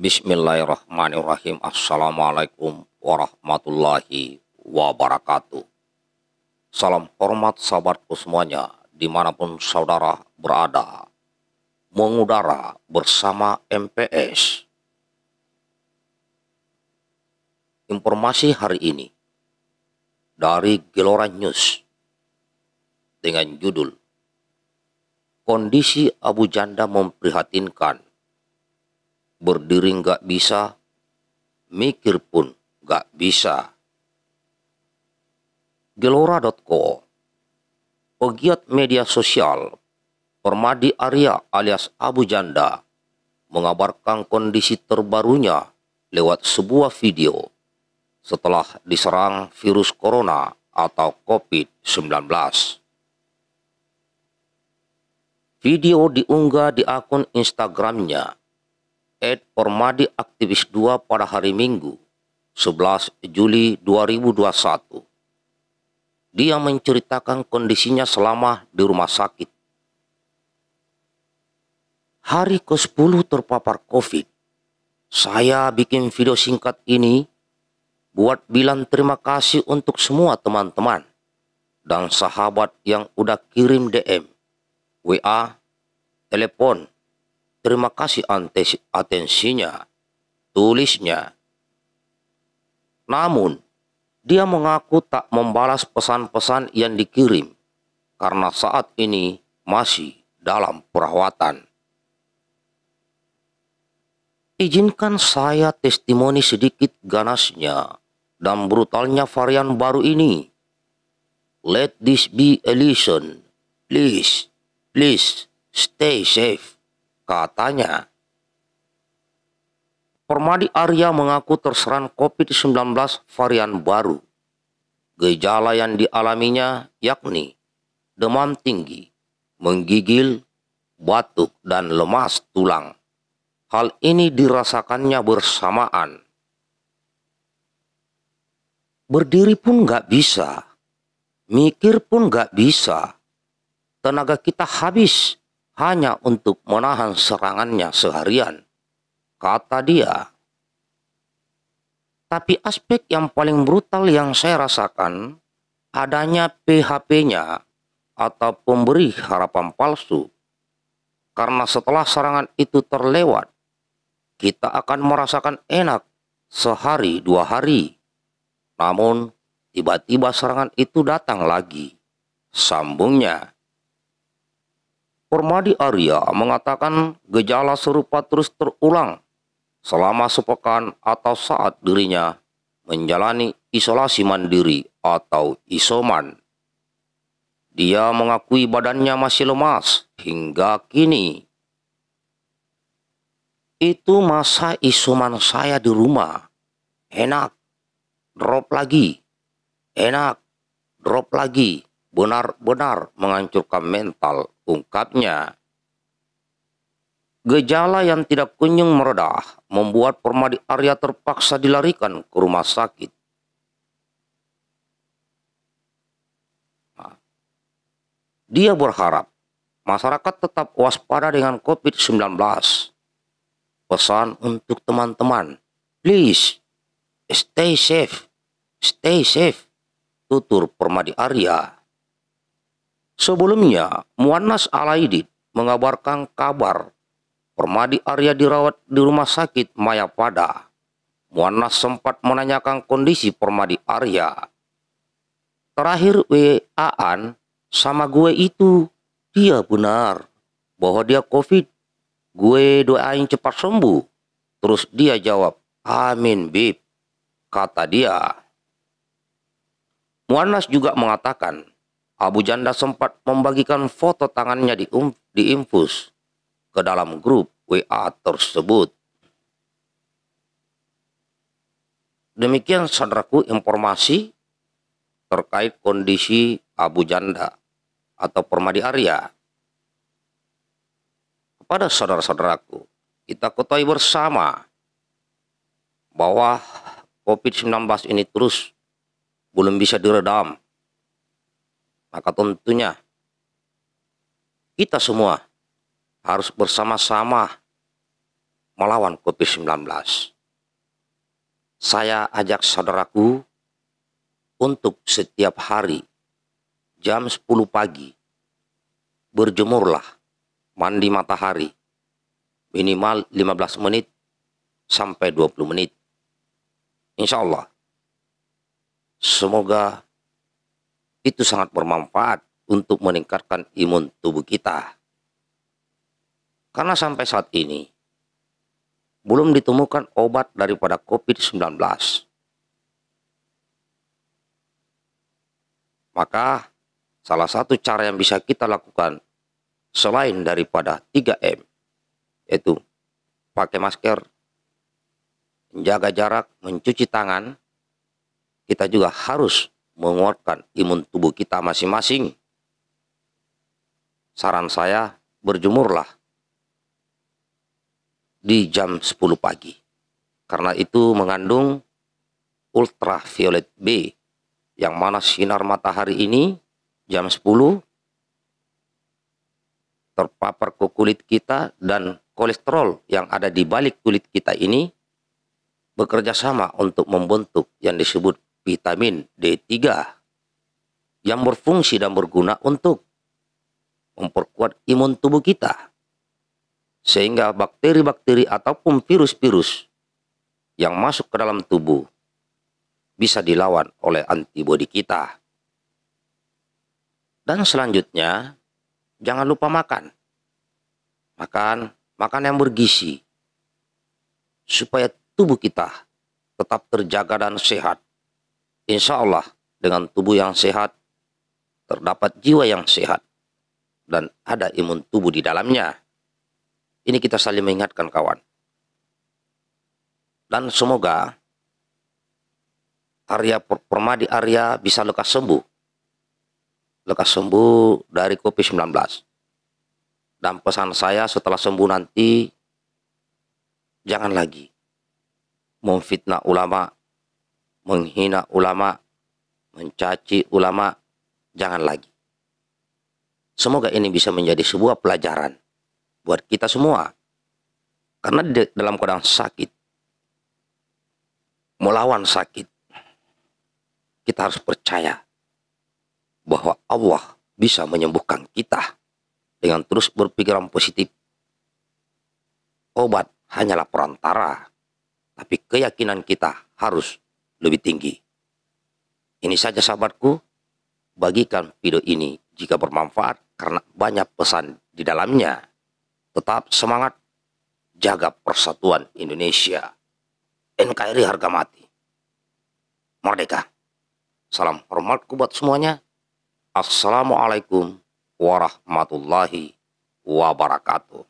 Bismillahirrahmanirrahim. Assalamualaikum warahmatullahi wabarakatuh. Salam hormat sahabatku semuanya, dimanapun saudara berada. Mengudara bersama MPS. Informasi hari ini dari Gelora News dengan judul Kondisi Abu Janda memprihatinkan berdiri nggak bisa, mikir pun nggak bisa. Gelora.co Pegiat media sosial, Permadi Arya alias Abu Janda, mengabarkan kondisi terbarunya lewat sebuah video setelah diserang virus corona atau COVID-19. Video diunggah di akun Instagramnya Ed Permadi Aktivis 2 pada hari Minggu, 11 Juli 2021. Dia menceritakan kondisinya selama di rumah sakit. Hari ke-10 terpapar COVID, saya bikin video singkat ini buat bilang terima kasih untuk semua teman-teman dan sahabat yang udah kirim DM, WA, telepon, Terima kasih atensinya, tulisnya. Namun, dia mengaku tak membalas pesan-pesan yang dikirim karena saat ini masih dalam perawatan. Izinkan saya testimoni sedikit ganasnya dan brutalnya varian baru ini. Let this be a lesson. Please, please, stay safe. Katanya, Permadi Arya mengaku terserang COVID-19 varian baru. Gejala yang dialaminya yakni demam tinggi, menggigil, batuk, dan lemas tulang. Hal ini dirasakannya bersamaan. Berdiri pun nggak bisa, mikir pun nggak bisa. Tenaga kita habis hanya untuk menahan serangannya seharian, kata dia. Tapi aspek yang paling brutal yang saya rasakan adanya PHP-nya atau pemberi harapan palsu. Karena setelah serangan itu terlewat, kita akan merasakan enak sehari dua hari. Namun, tiba-tiba serangan itu datang lagi. Sambungnya. Permadi Arya mengatakan gejala serupa terus terulang selama sepekan atau saat dirinya menjalani isolasi mandiri atau isoman. Dia mengakui badannya masih lemas hingga kini. Itu masa isoman saya di rumah. Enak. Drop lagi. Enak. Drop lagi benar-benar menghancurkan mental, ungkapnya. Gejala yang tidak kunjung meredah membuat Permadi Arya terpaksa dilarikan ke rumah sakit. Dia berharap masyarakat tetap waspada dengan COVID-19. Pesan untuk teman-teman, please stay safe, stay safe, tutur Permadi Arya. Sebelumnya, Muannas Alaidit mengabarkan kabar Permadi Arya dirawat di rumah sakit Mayapada. Muannas sempat menanyakan kondisi Permadi Arya. Terakhir wa sama gue itu, dia benar bahwa dia COVID. Gue doain cepat sembuh. Terus dia jawab, amin Bib, kata dia. Muannas juga mengatakan Abu Janda sempat membagikan foto tangannya di, um, diinfus ke dalam grup WA tersebut. Demikian saudaraku informasi terkait kondisi Abu Janda atau Permadi Arya. Kepada saudara-saudaraku, kita ketahui bersama bahwa COVID-19 ini terus belum bisa diredam maka tentunya kita semua harus bersama-sama melawan COVID-19. Saya ajak saudaraku untuk setiap hari jam 10 pagi berjemurlah mandi matahari minimal 15 menit sampai 20 menit. Insya Allah. Semoga itu sangat bermanfaat untuk meningkatkan imun tubuh kita. Karena sampai saat ini, belum ditemukan obat daripada COVID-19. Maka, salah satu cara yang bisa kita lakukan selain daripada 3M, yaitu pakai masker, menjaga jarak, mencuci tangan, kita juga harus menguatkan imun tubuh kita masing-masing. Saran saya, berjemurlah di jam 10 pagi. Karena itu mengandung ultraviolet B, yang mana sinar matahari ini jam 10 terpapar ke kulit kita dan kolesterol yang ada di balik kulit kita ini bekerja sama untuk membentuk yang disebut vitamin D3 yang berfungsi dan berguna untuk memperkuat imun tubuh kita. Sehingga bakteri-bakteri ataupun virus-virus yang masuk ke dalam tubuh bisa dilawan oleh antibodi kita. Dan selanjutnya, jangan lupa makan. Makan, makan yang bergizi. Supaya tubuh kita tetap terjaga dan sehat Insya Allah dengan tubuh yang sehat, terdapat jiwa yang sehat, dan ada imun tubuh di dalamnya. Ini kita saling mengingatkan kawan. Dan semoga Arya Permadi Arya bisa lekas sembuh. Lekas sembuh dari COVID-19. Dan pesan saya setelah sembuh nanti, jangan lagi memfitnah ulama, menghina ulama, mencaci ulama, jangan lagi. Semoga ini bisa menjadi sebuah pelajaran buat kita semua. Karena di dalam keadaan sakit, melawan sakit, kita harus percaya bahwa Allah bisa menyembuhkan kita dengan terus berpikiran positif. Obat hanyalah perantara, tapi keyakinan kita harus lebih tinggi. Ini saja sahabatku, bagikan video ini jika bermanfaat karena banyak pesan di dalamnya. Tetap semangat, jaga persatuan Indonesia. NKRI harga mati. Merdeka. Salam hormatku buat semuanya. Assalamualaikum warahmatullahi wabarakatuh.